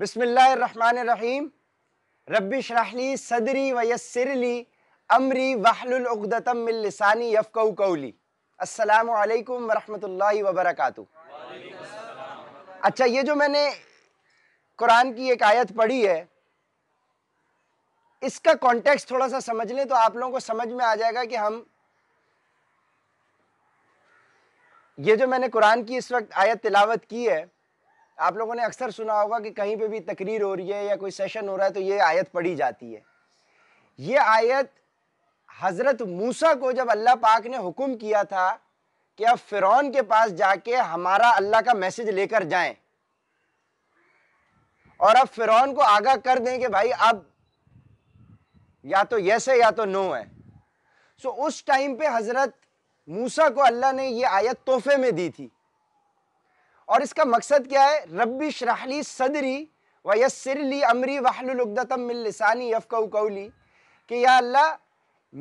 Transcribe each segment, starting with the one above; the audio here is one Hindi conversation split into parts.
बसमीम रबी शराहली सदरी वयसरली अमरी वहलतमिलसानी यफ़्क़ कौली असलकम वरहमल वबरक अच्छा ये जो मैंने कुरान की एक आयत पढ़ी है इसका कॉन्टेक्स्ट थोड़ा सा समझ लें तो आप लोगों को समझ में आ जाएगा कि हम ये जो मैंने कुरान की इस वक्त आयत तिलावत की है आप लोगों ने अक्सर सुना होगा कि कहीं पे भी तकरीर हो रही है या कोई सेशन हो रहा है तो ये आयत पढ़ी जाती है ये आयत हज़रत मूसा को जब अल्लाह पाक ने हुक्म किया था कि आप फ़िरौन के पास जाके हमारा अल्लाह का मैसेज लेकर जाएं और अब फ़िरौन को आगाह कर दें कि भाई अब या तो यस है या तो नो है सो उस टाइम पे हज़रत मूसा को अल्लाह ने ये आयत तोहफे में दी थी और इसका मकसद क्या है रब्बी शराहली सदरी व यसरली अमरी वाहलुलगदतम लसानी कौली कि या अल्लाह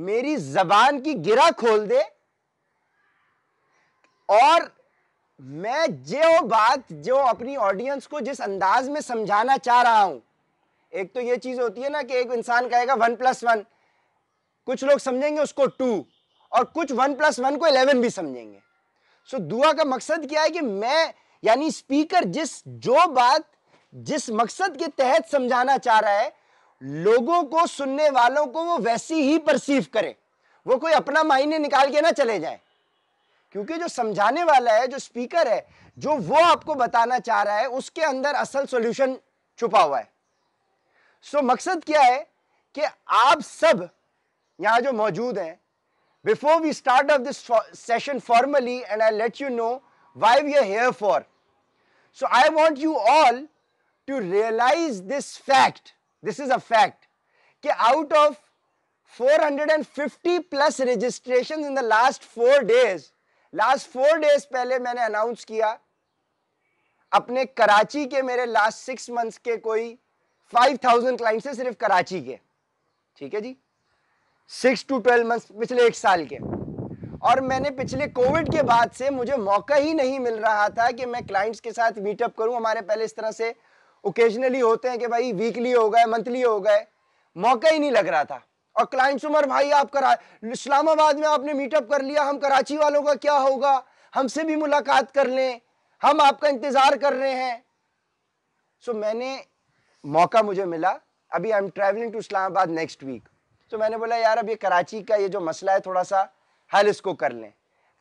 मेरी ज़बान की गिरा खोल दे और मैं जो बात जो अपनी ऑडियंस को जिस अंदाज में समझाना चाह रहा हूँ एक तो ये चीज़ होती है ना कि एक इंसान कहेगा वन प्लस वन कुछ लोग समझेंगे उसको टू और कुछ वन प्लस वन को इलेवन भी समझेंगे सो so, दुआ का मकसद क्या है कि मैं यानी स्पीकर जिस जो बात जिस मकसद के तहत समझाना चाह रहा है लोगों को सुनने वालों को वो वैसी ही परसीव करे वो कोई अपना मायने निकाल के ना चले जाए क्योंकि जो समझाने वाला है जो स्पीकर है जो वो आपको बताना चाह रहा है उसके अंदर असल सॉल्यूशन छुपा हुआ है सो so, मकसद क्या है कि आप सब यहां जो मौजूद हैं before we start off this session formally and I let you know why we are here for So I want you all to realize this fact. This is a fact. ki out of 450 plus registrations in the last 4 days, last 4 days pehle maine announce kiya apne karachi ke mere last 6 months ke koi 5000 clients hai sirf karachi ke theek hai ji 6 to 12 months pichle एक saal ke और मैंने पिछले कोविड के बाद से मुझे मौका ही नहीं मिल रहा था कि मैं क्लाइंट्स के साथ मीटअप करूं हमारे पहले इस तरह से ओकेजनली होते हैं कि भाई वीकली हो गए मंथली हो गए मौका ही नहीं लग रहा था और क्लाइंट्स उमर भाई आप करा इस्लामाबाद में आपने मीटअप कर लिया हम कराची वालों का क्या होगा हमसे भी मुलाकात कर लें हम आपका इंतज़ार कर रहे हैं सो मैंने मौका मुझे मिला अभी I am travelling to Islamabad next week तो मैंने बोला यार अब ये कराची का ये जो मसला है थोड़ा सा हल इसको कर लें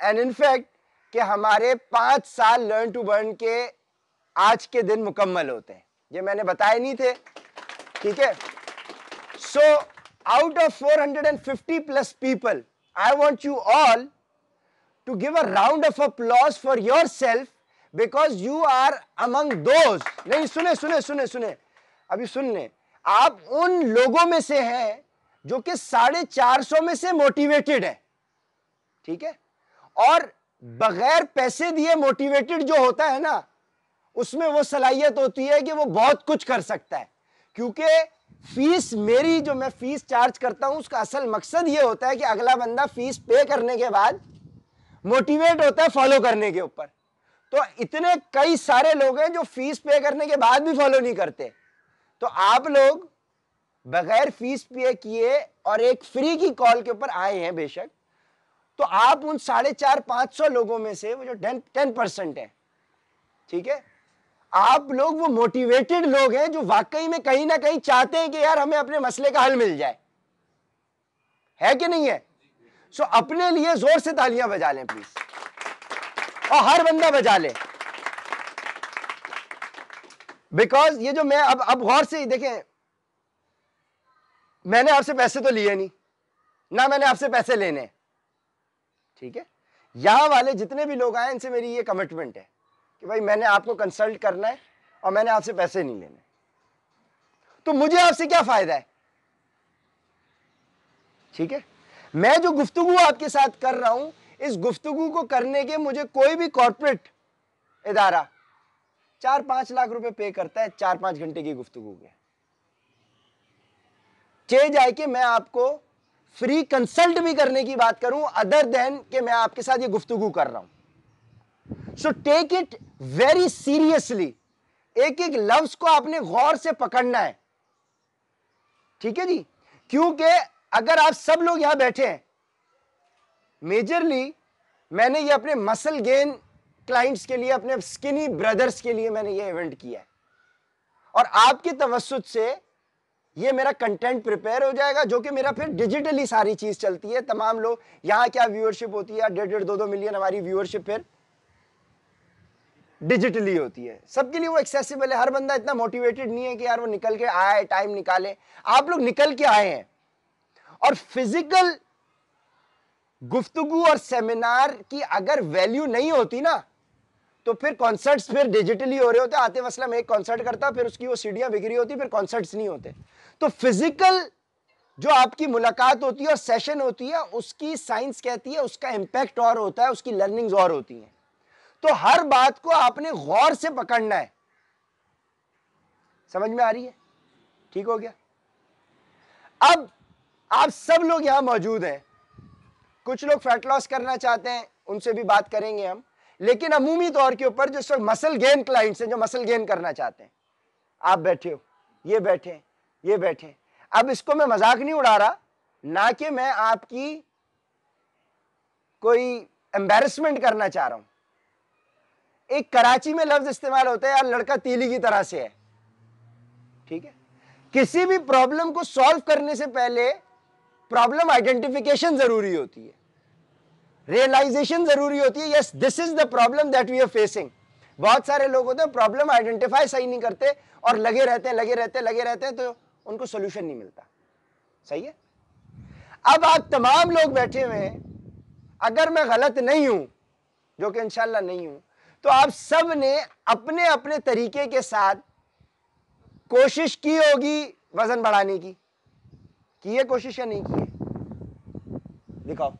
एंड इनफैक्ट कि हमारे पाँच साल लर्न टू बर्न के आज के दिन मुकम्मल होते हैं ये मैंने बताए नहीं थे ठीक है so out of 450 plus people I want you all to give a round of applause for yourself because you are among those नहीं सुने सुने सुने सुने अभी सुन लें आप उन लोगों में से हैं जो कि साढ़े चार सौ में से मोटिवेटेड है ठीक है और बगैर पैसे दिए मोटिवेटेड जो होता है ना उसमें वो सलाहियत होती है कि वो बहुत कुछ कर सकता है क्योंकि फीस मेरी जो मैं फीस चार्ज करता हूं उसका असल मकसद ये होता है कि अगला बंदा फीस पे करने के बाद मोटिवेट होता है फॉलो करने के ऊपर तो इतने कई सारे लोग हैं जो फीस पे करने के बाद भी फॉलो नहीं करते तो आप लोग बगैर फीस पे किए और एक फ्री की कॉल के ऊपर आए हैं बेशक तो आप उन साढ़े चार पांच सौ लोगों में से वो जो टेन टेन परसेंट है ठीक है आप लोग वो मोटिवेटेड लोग हैं जो वाकई में कहीं ना कहीं चाहते हैं कि यार हमें अपने मसले का हल मिल जाए है कि नहीं है सो so, अपने लिए जोर से तालियां बजा लें प्लीज और हर बंदा बजा ले बिकॉज ये जो मैं अब अब गौर से देखें मैंने आपसे पैसे तो लिए नहीं ना मैंने आपसे पैसे लेने ठीक है यहाँ वाले जितने भी लोग आए इनसे मेरी ये कमिटमेंट है कि भाई मैंने आपको कंसल्ट करना है और मैंने आपसे पैसे नहीं लेने तो मुझे आपसे क्या फायदा है ठीक है मैं जो गुफ्तगु आपके साथ कर रहा हूं इस गुफ्तगु को करने के मुझे कोई भी कॉरपोरेट इदारा चार पांच लाख रुपए पे करता है चार पांच घंटे की गुफ्तगु के चेज आए कि मैं आपको फ्री कंसल्ट भी करने की बात करूं अदर देन कि मैं आपके साथ ये गुफ्तगु कर रहा हूं so take it very seriously एक एक लफ्ज को आपने गौर से पकड़ना है ठीक है जी क्योंकि अगर आप सब लोग यहां बैठे हैं मेजरली मैंने ये अपने मसल गेन क्लाइंट्स के लिए अपने स्किनी ब्रदर्स के लिए मैंने ये इवेंट किया है और आपके तवसत से ये मेरा कंटेंट प्रिपेयर हो जाएगा जो कि मेरा फिर डिजिटली सारी चीज़ चलती है तमाम लोग यहाँ क्या व्यूअरशिप होती है डेढ़ डेढ़ दो दो मिलियन हमारी व्यूअरशिप फिर डिजिटली होती है सबके लिए वो एक्सेसिबल है हर बंदा इतना मोटिवेटेड नहीं है कि यार वो निकल के आए टाइम निकाले आप लोग निकल के आए हैं और फिजिकल गुफ्तगु और सेमिनार की अगर वैल्यू नहीं होती ना तो फिर कॉन्सर्ट्स फिर डिजिटली हो रहे होते आते मसला एक कॉन्सर्ट करता फिर उसकी वो सीढ़ियां बिगड़ी होती फिर कॉन्सर्ट्स नहीं होते तो फिजिकल जो आपकी मुलाकात होती है और सेशन होती है उसकी साइंस कहती है उसका इम्पैक्ट और होता है उसकी लर्निंग्स और होती हैं तो हर बात को आपने गौर से पकड़ना है समझ में आ रही है ठीक हो गया अब आप सब लोग यहां मौजूद हैं कुछ लोग फैट लॉस करना चाहते हैं उनसे भी बात करेंगे हम लेकिन अमूमी तौर के ऊपर जो इस वक्त मसल गेन क्लाइंट्स हैं जो मसल गेन करना चाहते हैं आप बैठे हो ये बैठे ये बैठे अब इसको मैं मजाक नहीं उड़ा रहा ना कि मैं आपकी कोई एम्बेरसमेंट करना चाह रहा हूं एक कराची में लफ्ज इस्तेमाल होता है यार लड़का तीली की तरह से है ठीक है किसी भी प्रॉब्लम को सॉल्व करने से पहले प्रॉब्लम आइडेंटिफिकेशन जरूरी होती है रियलाइजेशन जरूरी होती है yes this is the problem that we are facing बहुत सारे लोग होते हैं प्रॉब्लम आइडेंटिफाई सही नहीं करते और लगे रहते हैं लगे रहते हैं लगे रहते हैं तो उनको सोल्यूशन नहीं मिलता सही है अब आप तमाम लोग बैठे हुए हैं अगर मैं गलत नहीं हूं जो कि इंशाल्लाह नहीं हूं तो आप सब ने अपने अपने तरीके के साथ कोशिश की होगी वजन बढ़ाने की की है कोशिश या नहीं की है दिखाओ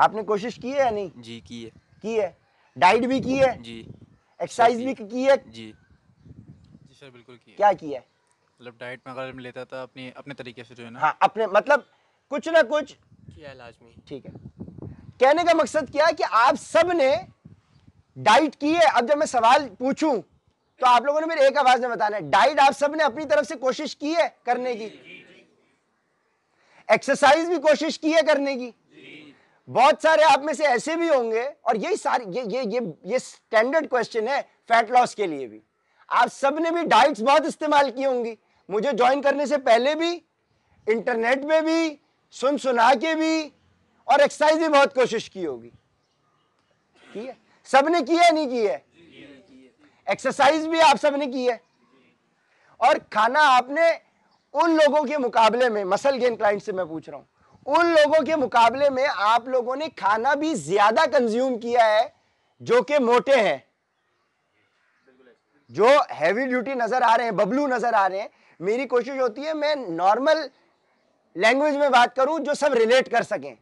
आपने कोशिश की है या नहीं जी की है की है डाइट भी की है जी एक्सरसाइज भी की है जी जी सर बिल्कुल की है क्या किया है मतलब डाइट में अगर लेता था तो अपने अपने तरीके से जो है ना हाँ अपने मतलब कुछ ना कुछ किया लाजमी ठीक है कहने का मकसद क्या है कि आप सब ने डाइट की है अब जब मैं सवाल पूछूं तो आप लोगों ने मेरे एक आवाज में बताना है डाइट आप सब ने अपनी तरफ से कोशिश की है करने की एक्सरसाइज भी कोशिश की है करने की बहुत सारे आप में से ऐसे भी होंगे और यही सारे ये ये ये ये स्टैंडर्ड क्वेश्चन है फैट लॉस के लिए भी आप सब ने भी डाइट्स बहुत इस्तेमाल की होंगी मुझे ज्वाइन करने से पहले भी इंटरनेट में भी सुन सुना के भी और एक्सरसाइज भी बहुत कोशिश की होगी की है सब ने की है नहीं किया है एक्सरसाइज भी आप सब ने की है और खाना आपने उन लोगों के मुकाबले में मसल गेन क्लाइंट से मैं पूछ रहा हूं उन लोगों के मुकाबले में आप लोगों ने खाना भी ज्यादा कंज्यूम किया है जो कि मोटे हैं जो हैवी ड्यूटी नजर आ रहे हैं बबलू नजर आ रहे हैं मेरी कोशिश होती है मैं नॉर्मल लैंग्वेज में बात करूं जो सब रिलेट कर सकें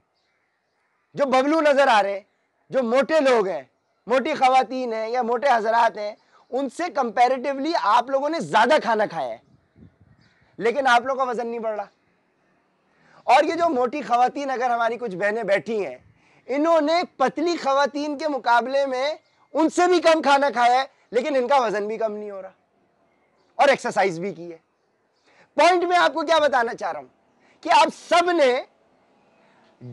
जो बबलू नजर आ रहे हैं जो मोटे लोग हैं मोटी खातन हैं या मोटे हजरात हैं उनसे कंपेरेटिवली आप लोगों ने ज़्यादा खाना खाया है लेकिन आप लोगों का वज़न नहीं बढ़ रहा और ये जो मोटी खातन अगर हमारी कुछ बहनें बैठी हैं इन्होंने पतली खातन के मुकाबले में उनसे भी कम खाना खाया है लेकिन इनका वजन भी कम नहीं हो रहा और एक्सरसाइज भी की है पॉइंट में आपको क्या बताना चाह रहा हूं कि आप सब ने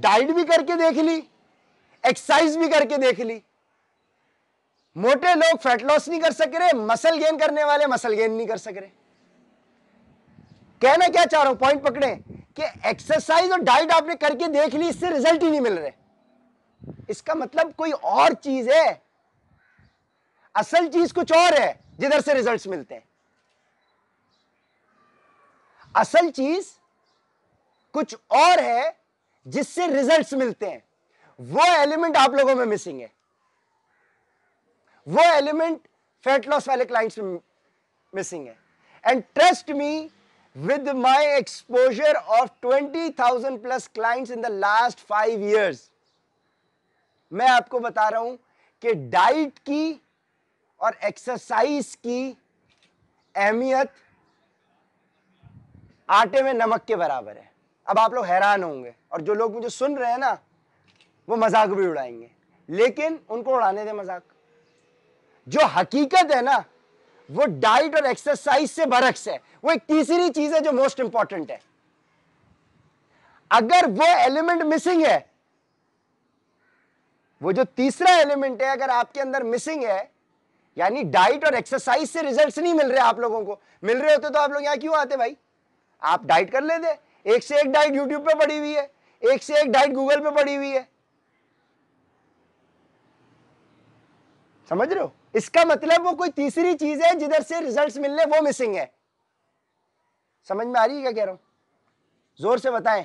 डाइट भी करके देख ली एक्सरसाइज भी करके देख ली मोटे लोग फैट लॉस नहीं कर सक रहे मसल गेन करने वाले मसल गेन नहीं कर सक रहे कहना क्या चाह रहा हूं पॉइंट पकड़े कि एक्सरसाइज और डाइट आपने करके देख ली इससे रिजल्ट ही नहीं मिल रहे इसका मतलब कोई और चीज है असल चीज कुछ और है जिधर से रिजल्ट्स मिलते हैं असल चीज कुछ और है जिससे रिजल्ट्स मिलते हैं वो एलिमेंट आप लोगों में मिसिंग है वो एलिमेंट फैट लॉस वाले क्लाइंट्स में मिसिंग है and trust me with my exposure of 20,000 plus clients in the last five years, मैं आपको बता रहा हूं कि डाइट की और एक्सरसाइज की अहमियत आटे में नमक के बराबर है अब आप लोग हैरान होंगे और जो लोग मुझे सुन रहे हैं ना वो मजाक भी उड़ाएंगे लेकिन उनको उड़ाने दे मजाक जो हकीकत है ना वो डाइट और एक्सरसाइज से बरक्स है वो एक तीसरी चीज है जो मोस्ट इंपॉर्टेंट है अगर वो एलिमेंट मिसिंग है वो जो तीसरा एलिमेंट है अगर आपके अंदर मिसिंग है यानी डाइट और एक्सरसाइज से रिजल्ट्स नहीं मिल रहे आप लोगों को मिल रहे होते तो आप लोग यहां क्यों आते भाई आप डाइट कर लेते एक से एक डाइट यूट्यूब पे पड़ी हुई है एक से एक डाइट गूगल पे पड़ी हुई है समझ रहे हो इसका मतलब वो कोई तीसरी चीज है जिधर से रिजल्ट्स मिलने वो मिसिंग है समझ में आ रही है क्या कह रहा हूँ जोर से बताएं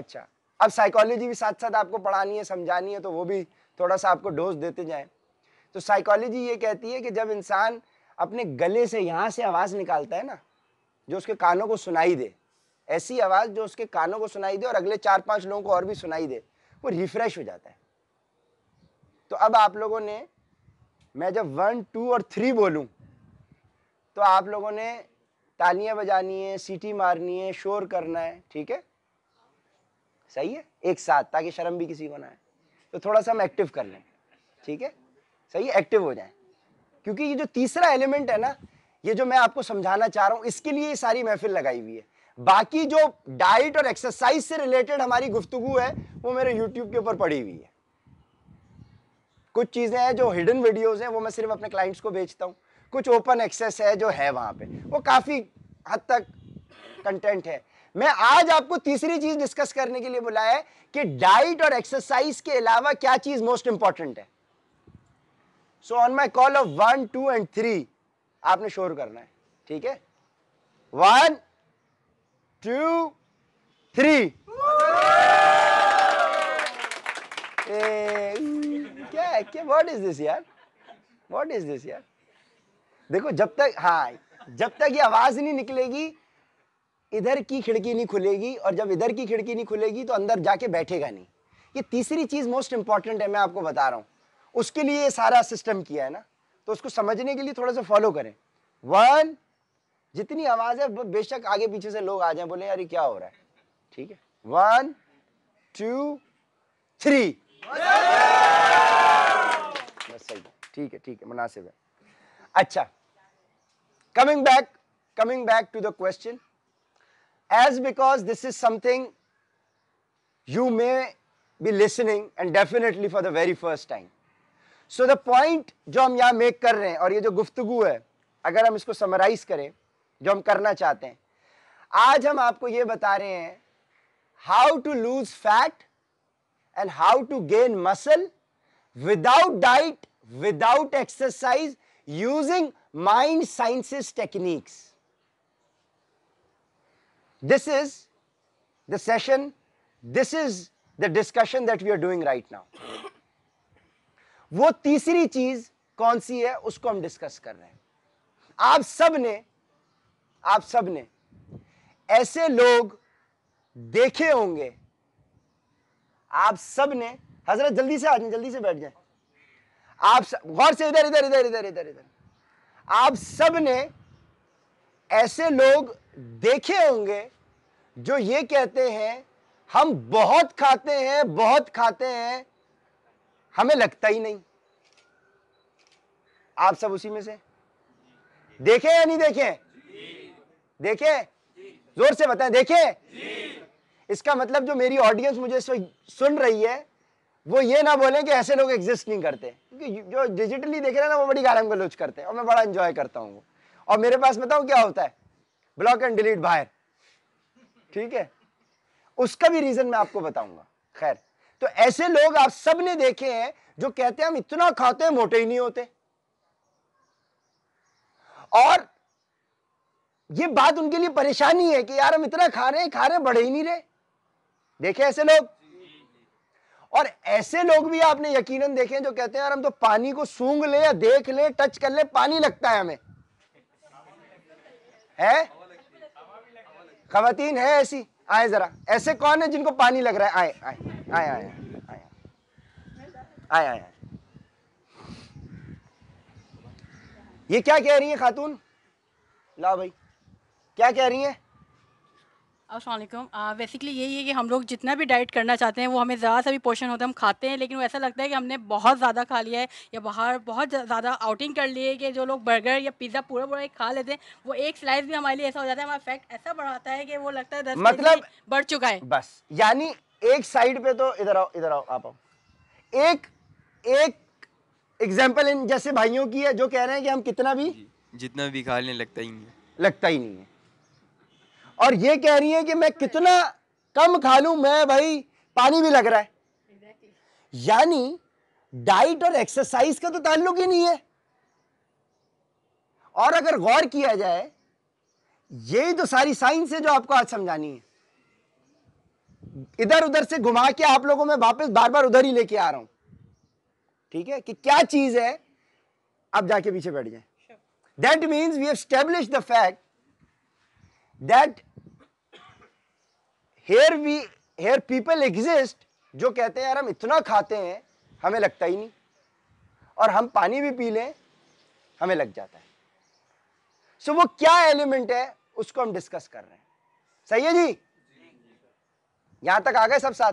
अच्छा अब साइकोलॉजी भी साथ साथ आपको पढ़ानी है समझानी है तो वो भी थोड़ा सा आपको डोज देते जाएं तो साइकोलॉजी ये कहती है कि जब इंसान अपने गले से यहाँ से आवाज़ निकालता है ना जो उसके कानों को सुनाई दे ऐसी आवाज़ जो उसके कानों को सुनाई दे और अगले चार पांच लोगों को और भी सुनाई दे वो रिफ्रेश हो जाता है तो अब आप लोगों ने मैं जब वन टू और थ्री बोलूँ तो आप लोगों ने तालियां बजानी है सीटी मारनी है शोर करना है ठीक है सही है एक साथ ताकि शर्म भी किसी को ना आए तो थोड़ा सा हम एक्टिव कर लें ठीक है सही है एक्टिव हो जाए क्योंकि ये जो तीसरा एलिमेंट है ना ये जो मैं आपको समझाना चाह रहा हूँ इसके लिए ये सारी महफिल लगाई हुई है बाकी जो डाइट और एक्सरसाइज से रिलेटेड हमारी गुफ्तगु है वो मेरे यूट्यूब के ऊपर पड़ी हुई है कुछ चीज़ें हैं जो हिडन वीडियोस हैं वो मैं सिर्फ अपने क्लाइंट्स को बेचता हूँ कुछ ओपन एक्सेस है जो है वहाँ पे वो काफ़ी हद तक कंटेंट है मैं आज आपको तीसरी चीज़ डिस्कस करने के लिए बुलाया है कि डाइट और एक्सरसाइज के अलावा क्या चीज़ मोस्ट इंपॉर्टेंट है so on my call of one two and three आपने शोर करना है ठीक है वन टू थ्री है क्या व्हाट इज दिस यार व्हाट इज दिस यार देखो जब तक हाँ जब तक ये आवाज नहीं निकलेगी इधर की खिड़की नहीं खुलेगी और जब इधर की खिड़की नहीं खुलेगी तो अंदर जाके बैठेगा नहीं ये तीसरी चीज मोस्ट इंपॉर्टेंट है मैं आपको बता रहा हूं उसके लिए सारा सिस्टम किया है ना तो उसको समझने के लिए थोड़ा सा फॉलो करें वन जितनी आवाज है बेशक आगे पीछे से लोग आ जाए बोले यार ये क्या हो रहा है ठीक है वन टू थ्री बस सही ठीक है ठीक है मुनासिब है अच्छा coming back coming back to the question as because this is something you may be listening and definitely for the very first time so the point जो हम यहां मेक कर रहे हैं और ये जो गुफ्तगु है अगर हम इसको समराइज करें जो हम करना चाहते हैं आज हम आपको ये बता रहे हैं how to lose fat and how to gain muscle without diet, without exercise, using mind sciences techniques. This is the session, this is the discussion that we are doing right now. वो तीसरी चीज कौन सी है उसको हम डिस्कस कर रहे हैं आप सब ने आप सब ने ऐसे लोग देखे होंगे आप सब ने हजरत जल्दी से आ जाए जल्दी से बैठ जाए आप गौर से इधर इधर इधर इधर इधर इधर आप सब ने ऐसे लोग देखे होंगे जो ये कहते हैं हम बहुत खाते हैं बहुत खाते हैं हमें लगता ही नहीं आप सब उसी में से देखे या नहीं देखे देखे जोर से बताएं देखे इसका मतलब जो मेरी ऑडियंस मुझे सुन रही है वो ये ना बोलें कि ऐसे लोग एग्जिस्ट नहीं करते क्योंकि जो डिजिटली देख रहे हैं ना वो बड़ी गारम गलोच करते हैं और मैं बड़ा इन्जॉय करता हूँ और मेरे पास बताऊँ क्या होता है ब्लॉक एंड डिलीट बाहर ठीक है उसका भी रीज़न मैं आपको बताऊंगा खैर तो ऐसे लोग आप सब ने देखे हैं जो कहते हैं हम इतना खाते हैं मोटे ही नहीं होते और ये बात उनके लिए परेशानी है कि यार हम इतना खा रहे हैं खा रहे हैं बढ़े ही नहीं रहे देखे ऐसे लोग और ऐसे लोग भी आपने यकीनन देखे जो कहते हैं यार हम तो पानी को सूंघ ले या देख ले टच कर ले पानी लगता है हमें है खातन है ऐसी आए जरा ऐसे कौन है जिनको पानी लग रहा है आए आए आए आए आए आए आए ये क्या कह रही है खातून ला भाई क्या कह रही है असलम बेसिकली यही है कि हम लोग जितना भी डाइट करना चाहते हैं वो हमें ज़्यादा सा भी पोर्शन होता है हम खाते हैं लेकिन वो ऐसा लगता है कि हमने बहुत ज़्यादा खा लिया है या बाहर बहुत ज़्यादा आउटिंग कर ली है कि जो लोग बर्गर या पिज़्ज़ा पूरा पूरा खा लेते हैं वो एक स्लाइस भी हमारे लिए ऐसा हो जाता है हमारा फैक्ट ऐसा बढ़ाता है कि वो लगता है मतलब बढ़ चुका है बस यानी एक साइड पर तो इधर आओ इधर आओ आप आओ एक एक एग्जाम्पल इन जैसे भाइयों की है जो कह रहे हैं कि हम कितना भी जितना भी खा लें लगता ही नहीं है लगता ही नहीं है और ये कह रही है कि मैं कितना कम खा लू मैं भाई पानी भी लग रहा है यानी डाइट और एक्सरसाइज का तो ताल्लुक ही नहीं है और अगर गौर किया जाए यही तो सारी साइंस है जो आपको आज समझानी है इधर उधर से घुमा के आप लोगों में वापस बार बार उधर ही लेके आ रहा हूं ठीक है कि क्या चीज है आप जाके पीछे बैठ जाए that means we have establish the fact that here we here people exist जो कहते हैं यार हम इतना खाते हैं हमें लगता ही नहीं और हम पानी भी पी लें हमें लग जाता है सो so, वो क्या एलिमेंट है उसको हम डिस्कस कर रहे हैं सही है जी यहां तक आ गए सब साथ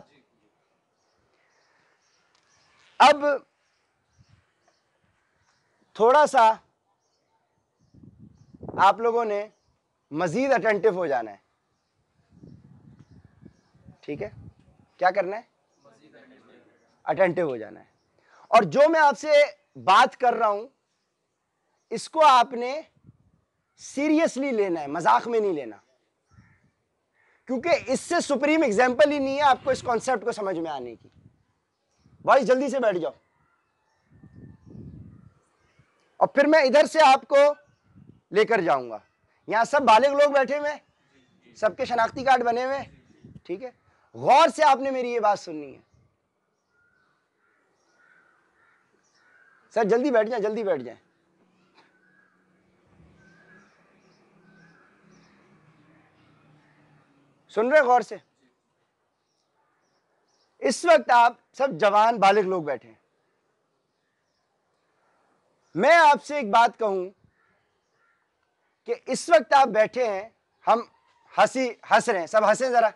अब थोड़ा सा आप लोगों ने मज़ीद अटेंटिव हो जाना है ठीक है क्या करना है अटेंटिव हो जाना है और जो मैं आपसे बात कर रहा हूं इसको आपने सीरियसली लेना है मजाक में नहीं लेना क्योंकि इससे सुप्रीम एग्जाम्पल ही नहीं है आपको इस कॉन्सेप्ट को समझ में आने की भाई जल्दी से बैठ जाओ और फिर मैं इधर से आपको लेकर जाऊंगा यहाँ सब बालिग लोग बैठे हुए सबके शनाख्ती कार्ड बने हुए ठीक है गौर से आपने मेरी ये बात सुननी है सर जल्दी बैठ जाए जल्दी बैठ जाए सुन रहे गौर से इस वक्त आप सब जवान बालिग लोग बैठे हैं मैं आपसे एक बात कहूं कि इस वक्त आप बैठे हैं हम हंसी हंस रहे हैं सब हंसे जरा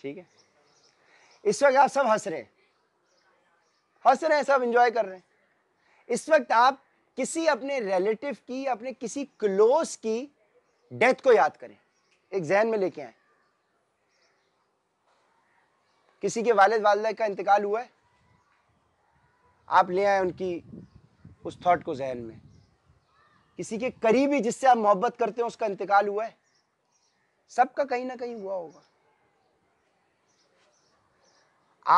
ठीक है इस वक्त आप सब हंस रहे हैं हंस रहे हैं सब इंजॉय कर रहे हैं इस वक्त आप किसी अपने रिलेटिव की अपने किसी क्लोज की डेथ को याद करें एक जहन में लेके आए किसी के वालिद वालदा का इंतकाल हुआ है आप ले आए उनकी उस थॉट को जहन में किसी के करीबी जिससे आप मोहब्बत करते हो उसका इंतकाल हुआ है सबका कहीं ना कहीं हुआ होगा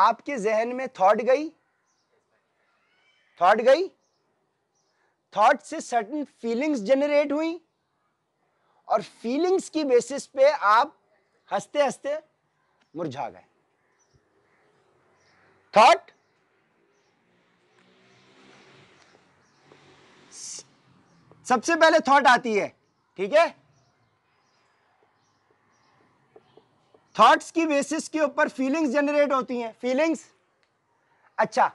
आपके जहन में थॉट गई थॉट गई थॉट से सर्टन फीलिंग्स जनरेट हुई और फीलिंग्स की बेसिस पे आप हंसते हंसते मुरझा गए थॉट सबसे पहले थॉट आती है ठीक है थॉट्स की बेसिस के ऊपर फीलिंग्स जनरेट होती हैं फीलिंग्स अच्छा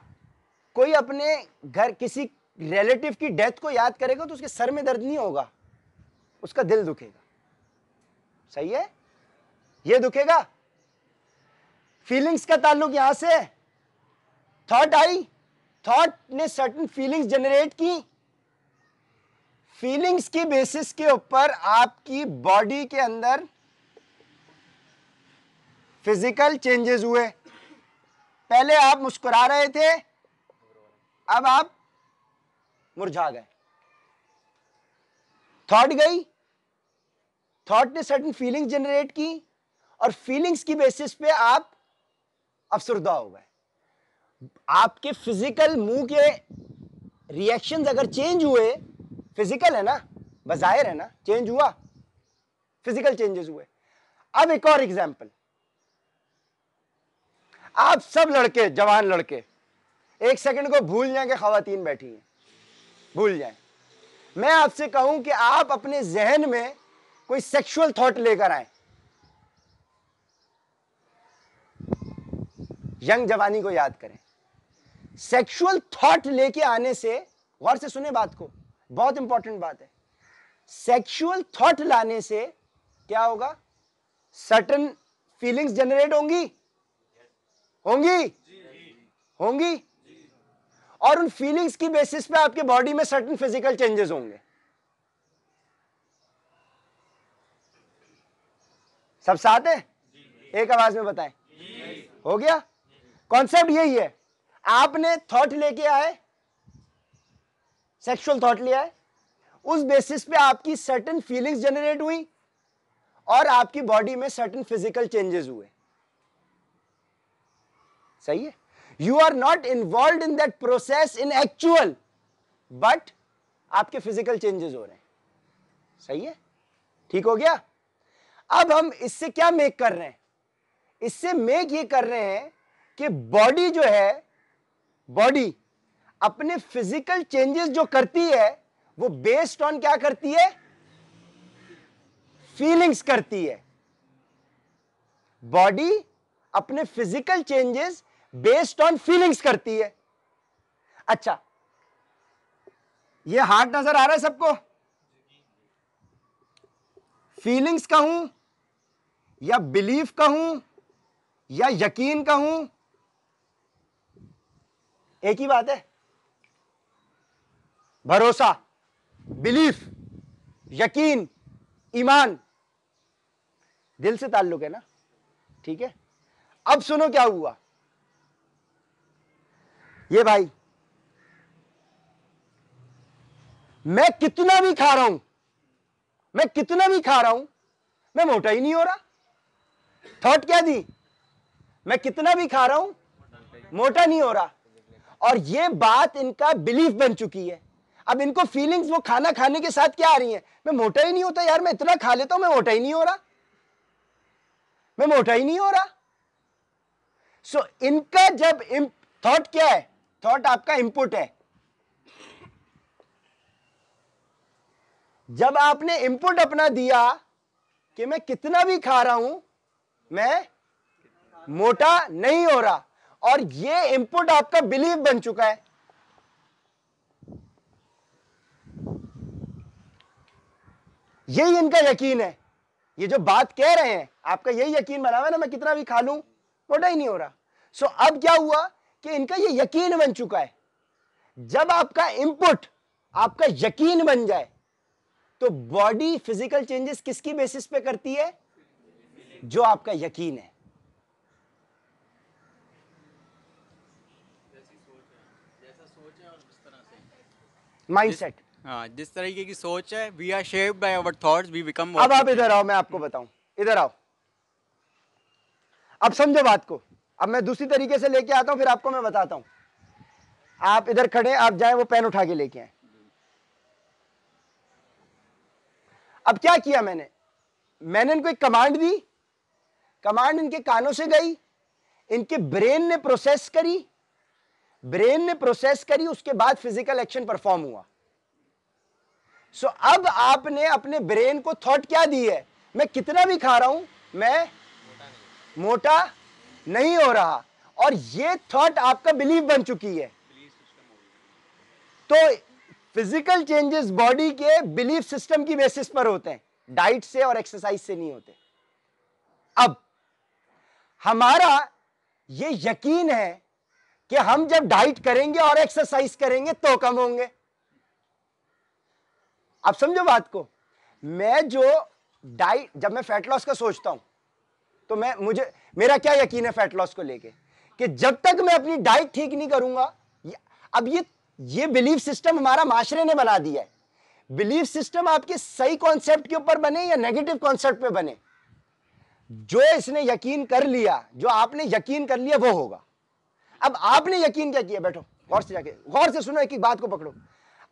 कोई अपने घर किसी रिलेटिव की डेथ को याद करेगा तो उसके सर में दर्द नहीं होगा उसका दिल दुखेगा सही है ये दुखेगा फीलिंग्स का ताल्लुक यहां से थॉट आई थॉट ने सर्टन फीलिंग्स जनरेट की फीलिंग्स की बेसिस के ऊपर आपकी बॉडी के अंदर फिजिकल चेंजेस हुए पहले आप मुस्कुरा रहे थे अब आप मुरझा गए थॉट गई थॉट ने सर्टन फीलिंग्स जनरेट की और फीलिंग्स की बेसिस पे आप अफसरदा हो गए आपके फिजिकल मुंह के रिएक्शंस अगर चेंज हुए फिजिकल है ना बज़ाहिर है ना चेंज हुआ फिजिकल चेंजेस हुए अब एक और एग्जाम्पल आप सब लड़के जवान लड़के एक सेकंड को भूल जाए कि खातन बैठी हैं भूल जाए मैं आपसे कहूं कि आप अपने जहन में कोई सेक्सुअल थॉट लेकर आए यंग जवानी को याद करें सेक्सुअल थॉट लेके आने से गौर से सुने बात को बहुत इंपॉर्टेंट बात है सेक्सुअल थॉट लाने से क्या होगा सर्टन फीलिंग्स जनरेट होंगी होंगी होंगी और उन फीलिंग्स की बेसिस पे आपके बॉडी में सर्टन फिजिकल चेंजेस होंगे सब साथ है एक आवाज में बताएं हो गया कॉन्सेप्ट यही है आपने थॉट लेके आए सेक्सुअल थॉट लिया है उस बेसिस पे आपकी सर्टन फीलिंग्स जनरेट हुई और आपकी बॉडी में सर्टन फिजिकल चेंजेस हुए सही है you are not involve in that process in actual but आपके फिजिकल चेंजेस हो रहे हैं सही है ठीक हो गया अब हम इससे क्या मेक कर रहे हैं इससे मेक ये कर रहे हैं कि बॉडी जो है बॉडी अपने फिजिकल चेंजेस जो करती है वो बेस्ड ऑन क्या करती है फीलिंग्स करती है बॉडी अपने physical changes based on feelings करती है अच्छा ये हार्ट नजर आ रहा है सबको फीलिंग्स कहूं या बिलीफ कहूं या यकीन कहूं एक ही बात है भरोसा बिलीफ यकीन ईमान दिल से ताल्लुक है ना ठीक है अब सुनो क्या हुआ ये भाई मैं कितना भी खा रहा हूं मैं कितना भी खा रहा हूं मैं मोटा ही नहीं हो रहा थॉट क्या दी मैं कितना भी खा रहा हूं मोटा नहीं हो रहा और ये बात इनका बिलीफ बन चुकी है अब इनको फीलिंग्स वो खाना खाने के साथ क्या आ रही है मैं मोटा ही नहीं होता यार मैं इतना खा लेता हूं मैं मोटा ही नहीं हो रहा मैं मोटा ही नहीं हो रहा सो so, इनका जब थॉट क्या है थॉट आपका इनपुट है जब आपने इनपुट अपना दिया कि मैं कितना भी खा रहा हूं मैं मोटा नहीं हो रहा और ये इनपुट आपका बिलीव बन चुका है यही इनका यकीन है ये जो बात कह रहे हैं आपका यही यकीन बना हुआ है ना मैं कितना भी खा लू मोटा ही नहीं हो रहा सो so, अब क्या हुआ कि इनका ये यकीन बन चुका है जब आपका इनपुट आपका यकीन बन जाए तो बॉडी फिजिकल चेंजेस किसकी बेसिस पे करती है जो आपका यकीन है माइंड सेट हाँ, जिस तरीके की सोच है we are shape by our thought we become अब आप इधर आओ मैं आपको बताऊं इधर आओ अब समझो बात को अब मैं दूसरी तरीके से लेके आता हूँ फिर आपको मैं बताता हूँ आप इधर खड़े आप जाए वो पेन उठा के लेके आए अब क्या किया मैंने मैंने इनको एक कमांड दी कमांड इनके कानों से गई इनके ब्रेन ने प्रोसेस करी ब्रेन ने प्रोसेस करी उसके बाद फिजिकल एक्शन परफॉर्म हुआ सो so, अब आपने अपने ब्रेन को थॉट क्या दी है मैं कितना भी खा रहा हूं मैं मोटा नहीं हो रहा और ये थॉट आपका बिलीव बन चुकी है तो फिजिकल चेंजेस बॉडी के बिलीफ सिस्टम की बेसिस पर होते हैं डाइट से और एक्सरसाइज से नहीं होते अब हमारा ये यकीन है कि हम जब डाइट करेंगे और एक्सरसाइज करेंगे तो कम होंगे आप समझो बात को मैं जो डाइट जब मैं फैट लॉस का सोचता हूं तो मैं मुझे मेरा क्या यकीन है फैट लॉस को लेके कि जब तक मैं अपनी डाइट ठीक नहीं करूंगा अब ये ये बिलीफ सिस्टम हमारा माशरे ने बना दिया है बिलीफ सिस्टम आपके सही कॉन्सेप्ट के ऊपर बने या नेगेटिव कॉन्सेप्ट पे बने जो इसने यकीन कर लिया जो आपने यकीन कर लिया वो होगा अब आपने यकीन क्या किया बैठो गौर से जाके गौर से सुनो एक एक बात को पकड़ो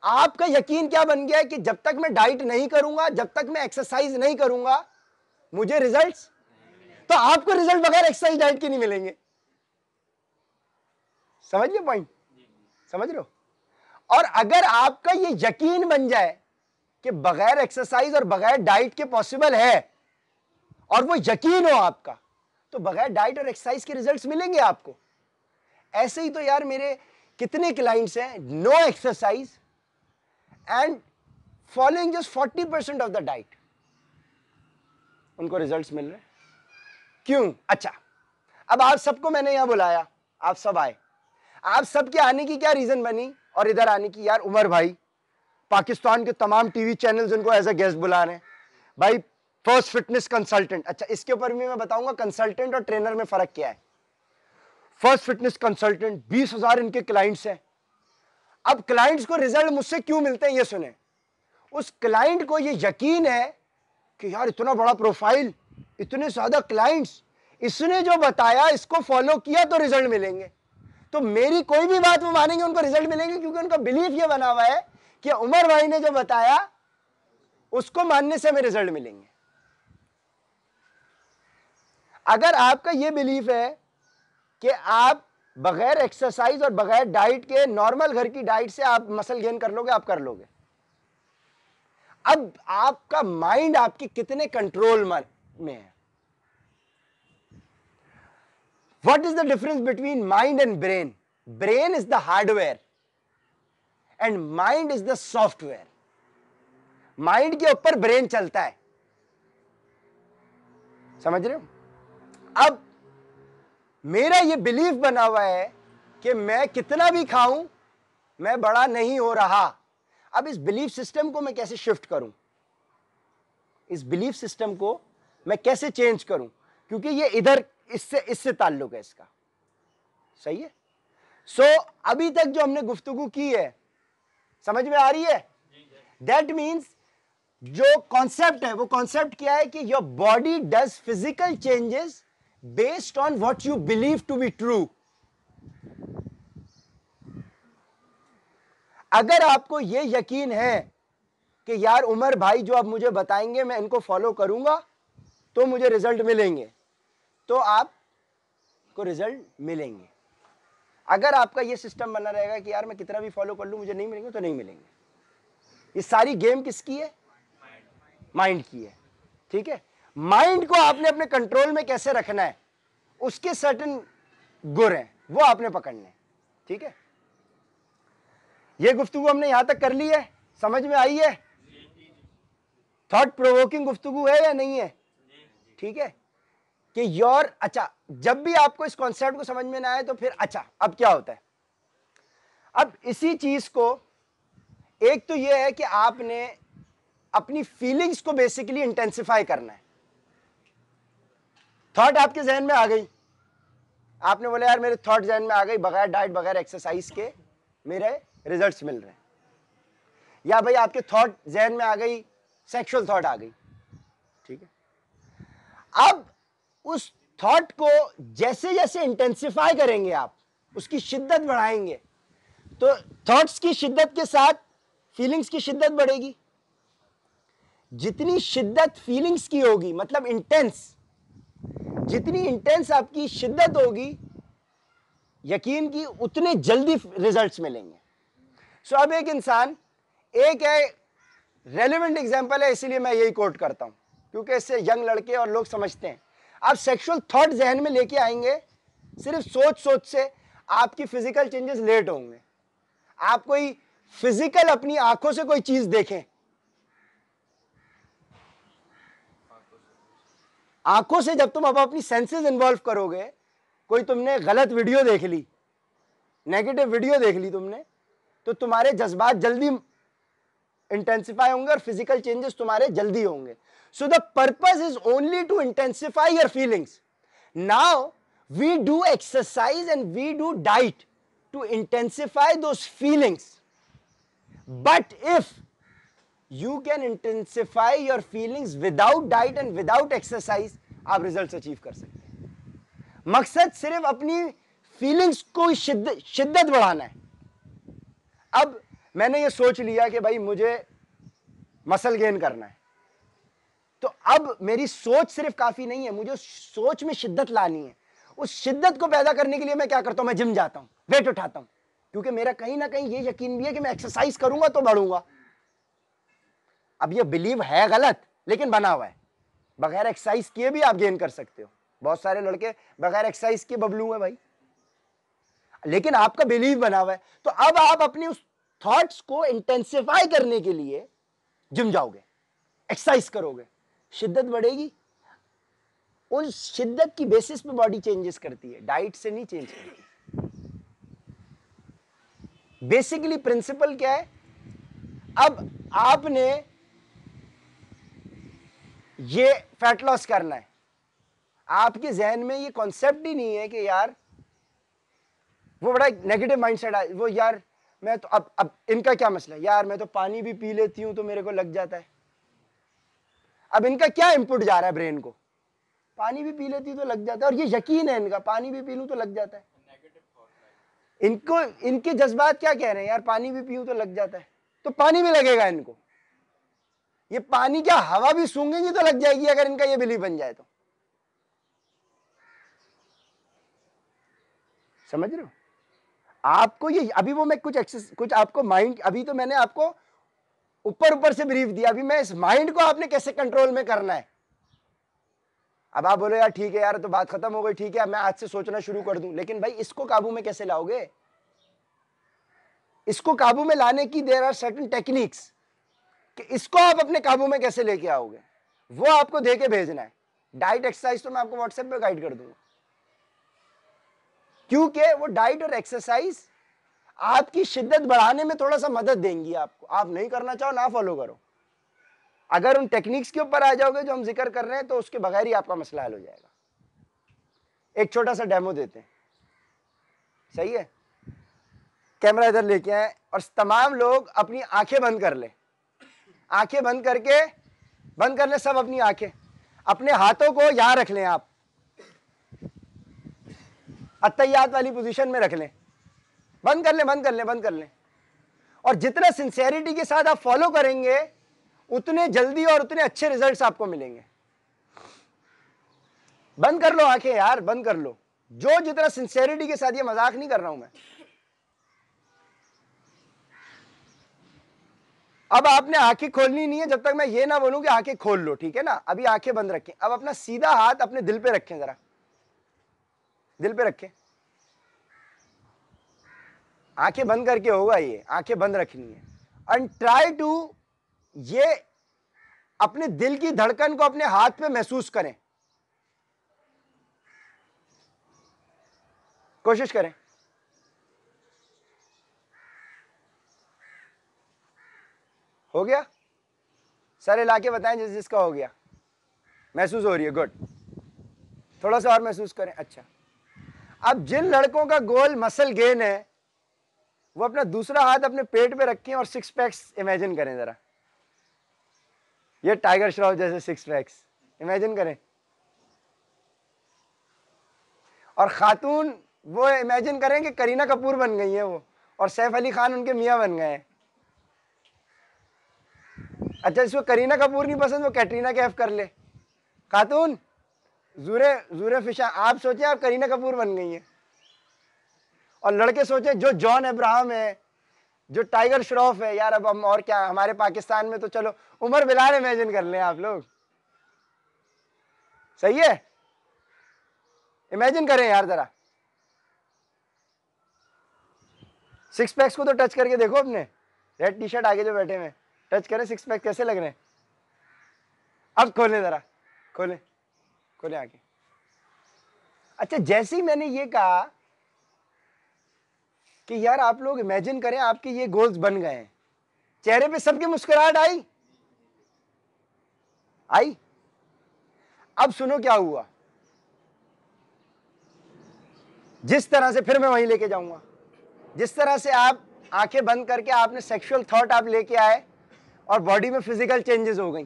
आपका यकीन क्या बन गया है कि जब तक मैं डाइट नहीं करूंगा जब तक मैं एक्सरसाइज नहीं करूंगा मुझे रिजल्ट तो आपको रिजल्ट बगैर एक्सरसाइज डाइट के नहीं मिलेंगे समझ लो पॉइंट समझ लो और अगर आपका ये यकीन बन जाए कि बगैर एक्सरसाइज और बगैर डाइट के पॉसिबल है और वो यकीन हो आपका तो बगैर डाइट और एक्सरसाइज के रिजल्ट्स मिलेंगे आपको ऐसे ही तो यार मेरे कितने क्लाइंट्स हैं no exercise and following just forty percent of the diet उनको रिजल्ट्स मिल रहे क्यों अच्छा अब आप सबको मैंने यहां बुलाया आप सब आए आप सबके आने की क्या रीज़न बनी और इधर आने की यार उमर भाई पाकिस्तान के तमाम टीवी चैनल्स उनको एज अ गेस्ट बुला रहे हैं भाई फर्स्ट फिटनेस कंसल्टेंट अच्छा इसके ऊपर भी मैं बताऊंगा कंसल्टेंट और ट्रेनर में फ़र्क क्या है फर्स्ट फिटनेस कंसल्टेंट बीस हज़ार इनके क्लाइंट्स हैं अब क्लाइंट्स को रिजल्ट मुझसे क्यों मिलते हैं ये सुने उस क्लाइंट को ये यकीन है कि यार इतना बड़ा प्रोफाइल इतने ज़्यादा क्लाइंट्स इसने जो बताया इसको फॉलो किया तो रिजल्ट मिलेंगे तो मेरी कोई भी बात वो मानेंगे उनको रिजल्ट मिलेंगे क्योंकि उनका बिलीफ ये बना हुआ है कि उमर भाई ने जो बताया उसको मानने से हमें रिजल्ट मिलेंगे अगर आपका ये बिलीफ है कि आप बगैर एक्सरसाइज और बगैर डाइट के नॉर्मल घर की डाइट से आप मसल गेन कर लोगे आप कर लोगे अब आपका माइंड आपके कितने कंट्रोल में है what is the difference between mind and brain brain is the hardware and mind is the software mind के ऊपर ब्रेन चलता है समझ रहे हो अब मेरा ये बिलीफ बना हुआ है कि मैं कितना भी खाऊं मैं बड़ा नहीं हो रहा अब इस बिलीफ सिस्टम को मैं कैसे शिफ्ट करूं इस बिलीफ सिस्टम को मैं कैसे चेंज करूं क्योंकि ये इधर इससे इससे ताल्लुक है इसका सही है सो so, अभी तक जो हमने गुफ्तगु की है समझ में आ रही है दैट मीन्स जो कॉन्सेप्ट है वो कॉन्सेप्ट क्या है कि your body does physical changes based on what you believe to be true अगर आपको यह यकीन है कि यार उमर भाई जो आप मुझे बताएंगे मैं इनको फॉलो करूंगा तो मुझे रिजल्ट मिलेंगे तो आप को रिजल्ट मिलेंगे अगर आपका यह सिस्टम बना रहेगा कि यार मैं कितना भी फॉलो कर लू मुझे नहीं मिलेंगे तो नहीं मिलेंगे ये सारी गेम किसकी है माइंड की है ठीक है माइंड को आपने अपने कंट्रोल में कैसे रखना है उसके सर्टन गुर हैं वो आपने पकड़ने ठीक है ये गुफ्तु हमने यहां तक कर ली है समझ में आई है थॉट प्रोवोकिंग गुफ्तु है या नहीं है ठीक है कि योर अच्छा जब भी आपको इस कॉन्सेप्ट को समझ में ना आए तो फिर अच्छा अब क्या होता है अब इसी चीज को एक तो यह है कि आपने अपनी फीलिंग्स को बेसिकली इंटेंसिफाई करना है थॉट आपके जहन में आ गई आपने बोला यार मेरे थॉट जहन में आ गई बगैर डाइट बगैर एक्सरसाइज के मेरे रिजल्ट्स मिल रहे हैं या भाई आपके थॉट जहन में आ गई सेक्सुअल थॉट आ गई ठीक है अब उस थॉट को जैसे जैसे इंटेंसिफाई करेंगे आप उसकी शिद्दत बढ़ाएंगे तो थॉट्स की शिद्दत के साथ फीलिंग्स की शिद्दत बढ़ेगी जितनी शिद्दत फीलिंग्स की होगी मतलब इंटेंस जितनी इंटेंस आपकी शिद्दत होगी यकीन की उतने जल्दी रिजल्ट्स मिलेंगे सो अब एक इंसान एक है रेलिवेंट एग्जाम्पल है इसीलिए मैं यही कोट करता हूँ क्योंकि इससे यंग लड़के और लोग समझते हैं आप सेक्सुअल थॉट जहन में लेके आएंगे सिर्फ सोच सोच से आपकी फिजिकल चेंजेस लेट होंगे आप कोई फिजिकल अपनी आंखों से कोई चीज़ देखें आंखों से जब तुम अब अपनी सेंसेस इन्वॉल्व करोगे कोई तुमने गलत वीडियो देख ली नेगेटिव वीडियो देख ली तुमने तो तुम्हारे जज्बात जल्दी इंटेंसिफाई होंगे और फिजिकल चेंजेस तुम्हारे जल्दी होंगे so the purpose is only to intensify your feelings now we do exercise and we do diet to intensify those feelings but if you can intensify your feelings without diet and without exercise आप रिजल्ट अचीव कर सकते हैं मकसद सिर्फ अपनी फीलिंग्स को शिद्द, शिद्दत बढ़ाना है अब मैंने ये सोच लिया कि भाई मुझे मसल गेन करना है तो अब मेरी सोच सिर्फ काफ़ी नहीं है मुझे उस सोच में शिद्दत लानी है उस शिद्दत को पैदा करने के लिए मैं क्या करता हूं मैं जिम जाता हूं वेट उठाता हूं क्योंकि मेरा कहीं ना कहीं ये यकीन भी है कि मैं एक्सरसाइज करूंगा तो बढ़ूंगा अब ये बिलीव है गलत लेकिन बना हुआ है बगैर एक्सरसाइज किए भी आप गेन कर सकते हो बहुत सारे लड़के बगैर एक्सरसाइज किए बबलू है भाई लेकिन आपका बिलीव बना हुआ है तो अब आप अपने उस थॉट्स को इंटेंसिफाई करने के लिए जिम जाओगे एक्सरसाइज करोगे शिद्दत बढ़ेगी उस शिद्दत की बेसिस पे बॉडी चेंजेस करती है डाइट से नहीं चेंज करती बेसिकली प्रिंसिपल क्या है अब आपने ये फैट लॉस करना है आपके जहन में ये कॉन्सेप्ट ही नहीं है कि यार वो बड़ा नेगेटिव माइंडसेट है वो यार मैं तो अब अब इनका क्या मसला है यार मैं तो पानी भी पी लेती हूं तो मेरे को लग जाता है अब इनका क्या इनपुट जा रहा है ब्रेन को पानी भी पी लेती तो लग जाता है और ये यकीन है इनका पानी भी पी लू तो लग जाता है इनको इनके जज्बात क्या कह रहे हैं यार पानी भी पीऊँ तो लग जाता है तो पानी भी लगेगा इनको ये पानी क्या हवा भी सूंघेंगी तो लग जाएगी अगर इनका ये बिलीव बन जाए तो समझ रहे हो आपको ये अभी वो मैं कुछ एक्सेस कुछ आपको माइंड अभी तो मैंने आपको ऊपर ऊपर से ब्रीफ दिया अभी मैं इस माइंड को आपने कैसे कंट्रोल में करना है अब आप बोलो यार ठीक है यार तो बात खत्म हो गई ठीक है मैं आज से सोचना शुरू कर दूं लेकिन भाई इसको काबू में कैसे लाओगे इसको काबू में लाने की देर आर सर्टन टेक्निक्स कि इसको आप अपने काबू में कैसे लेके आओगे वो आपको दे के भेजना है डाइट एक्सरसाइज तो मैं आपको व्हाट्सएप पे गाइड कर दूंगा क्योंकि वो डाइट और एक्सरसाइज आपकी शिद्दत बढ़ाने में थोड़ा सा मदद देंगी आपको आप नहीं करना चाहो ना फॉलो करो अगर उन टेक्निक्स के ऊपर आ जाओगे जो हम जिक्र कर रहे हैं तो उसके बगैर ही आपका मसला हल हो जाएगा एक छोटा सा डेमो देते हैं सही है कैमरा इधर लेके आए और तमाम लोग अपनी आंखें बंद कर लें आंखें बंद करके बंद कर लें सब अपनी आंखें अपने हाथों को यहां रख लें आप अत्यात वाली पोजीशन में रख लें बंद कर लें बंद कर लें बंद कर लें और जितना सिंसेरिटी के साथ आप फॉलो करेंगे उतने जल्दी और उतने अच्छे रिजल्ट्स आपको मिलेंगे बंद कर लो आंखें यार बंद कर लो जो जितना सिंसेरिटी के साथ ये मजाक नहीं कर रहा हूं मैं अब आपने आंखें खोलनी नहीं है जब तक मैं ये ना बोलूं कि आंखें खोल लो ठीक है ना अभी आंखें बंद रखें अब अपना सीधा हाथ अपने दिल पे रखें जरा दिल पे रखें आंखें बंद करके होगा ये आंखें बंद रखनी है एंड ट्राई टू ये अपने दिल की धड़कन को अपने हाथ पे महसूस करें कोशिश करें हो गया सारे इलाके बताएं जिस जिसका हो गया महसूस हो रही है गुड थोड़ा सा और महसूस करें अच्छा अब जिन लड़कों का गोल मसल गेन है वो अपना दूसरा हाथ अपने पेट पे रखें और सिक्स पैक्स इमेजिन करें ज़रा ये टाइगर श्रॉफ जैसे सिक्स पैक्स इमेजिन करें और ख़ातून वो इमेजिन करें कि करीना कपूर बन गई है वो और सैफ अली खान उनके मियाँ बन गए हैं अच्छा इसको करीना कपूर नहीं पसंद वो कैटरीना कैफ कर ले खातून जूरे जूरे फिशा आप सोचें आप करीना कपूर बन गई हैं और लड़के सोचें जो जॉन अब्राहम है जो टाइगर श्रॉफ है यार अब हम और क्या हमारे पाकिस्तान में तो चलो उमर बिलाल इमेजिन कर लें आप लोग सही है इमेजिन करें यार ज़रा सिक्स पैक्स को तो टच करके देखो अपने रेड टी शर्ट आगे जो बैठे हुए टच करें सिक्स पैक कैसे लग रहे हैं अब खोलें ज़रा खोलें खोलें आगे अच्छा जैसे ही मैंने ये कहा कि यार आप लोग इमेजिन करें आपके ये गोल्स बन गए हैं चेहरे पे सबकी मुस्कुराहट आई आई अब सुनो क्या हुआ जिस तरह से फिर मैं वहीं लेके जाऊंगा जिस तरह से आप आंखें बंद करके आपने सेक्सुअल थॉट आप लेके आए और बॉडी में फिजिकल चेंजेस हो गई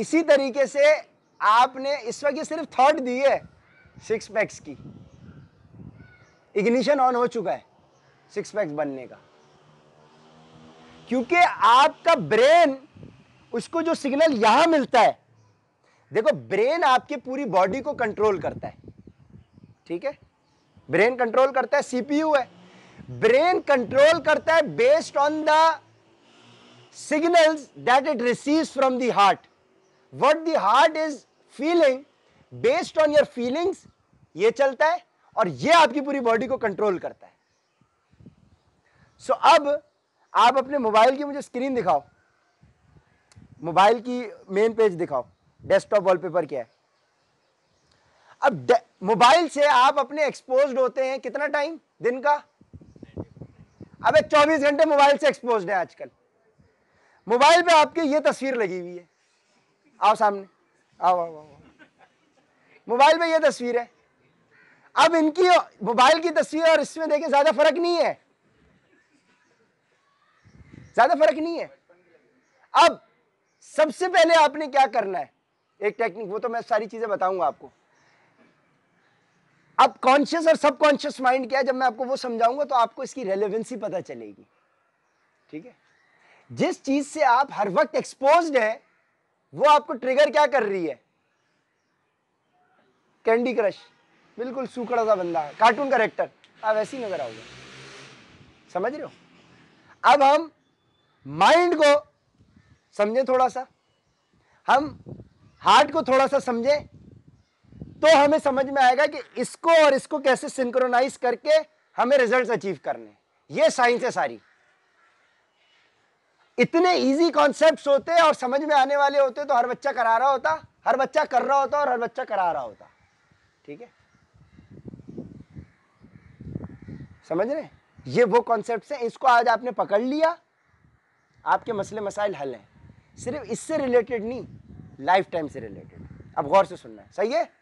इसी तरीके से आपने इस वक्त ये सिर्फ थॉट दी है सिक्स पैक्स की इग्निशन ऑन हो चुका है सिक्स पैक्स बनने का क्योंकि आपका ब्रेन उसको जो सिग्नल यहां मिलता है देखो ब्रेन आपकी पूरी बॉडी को कंट्रोल करता है ठीक है ब्रेन कंट्रोल करता है सीपीयू है ब्रेन कंट्रोल करता है based on the signals that it receives from the heart what the heart is feeling based on your feelings ye chalta hai aur ye aapki puri body ko control karta hai so, ab aap apne mobile ki mujhe screen dikhao mobile ki main page dikhao desktop wallpaper kya hai अब मोबाइल से आप अपने एक्सपोज्ड होते हैं कितना टाइम दिन का अबे 24 घंटे मोबाइल से एक्सपोज्ड है आजकल मोबाइल पे आपकी ये तस्वीर लगी हुई है आओ सामने आओ आओ आओ मोबाइल पे ये तस्वीर है अब इनकी मोबाइल की तस्वीर और इसमें देखें ज्यादा फर्क नहीं है ज्यादा फर्क नहीं है अब सबसे पहले आपने क्या करना है एक टेक्निक वो तो मैं सारी चीजें बताऊंगा आपको अब कॉन्शियस और सब कॉन्शियस माइंड क्या है जब मैं आपको वो समझाऊंगा तो आपको इसकी रेलेवेंसी पता चलेगी ठीक है जिस चीज से आप हर वक्त एक्सपोज हैं वो आपको ट्रिगर क्या कर रही है कैंडी क्रश बिल्कुल सूखड़ा सा बंदा है कार्टून करेक्टर आप ऐसी नजर आओगे समझ रहे हो अब हम माइंड को समझे थोड़ा सा हम हार्ट को थोड़ा सा समझें तो हमें समझ में आएगा कि इसको और इसको कैसे सिंक्रोनाइज करके हमें रिजल्ट्स अचीव करने ये साइंस है सारी इतने इजी कॉन्सेप्ट होते और समझ में आने वाले होते तो हर बच्चा करा रहा होता हर बच्चा कर रहा होता और हर बच्चा करा रहा होता ठीक है समझ रहे ये वो कॉन्सेप्ट हैं इसको आज आपने पकड़ लिया आपके मसले मसाइल हल हैं सिर्फ इससे रिलेटेड नहीं लाइफ टाइम से रिलेटेड अब गौर से सुनना है सही है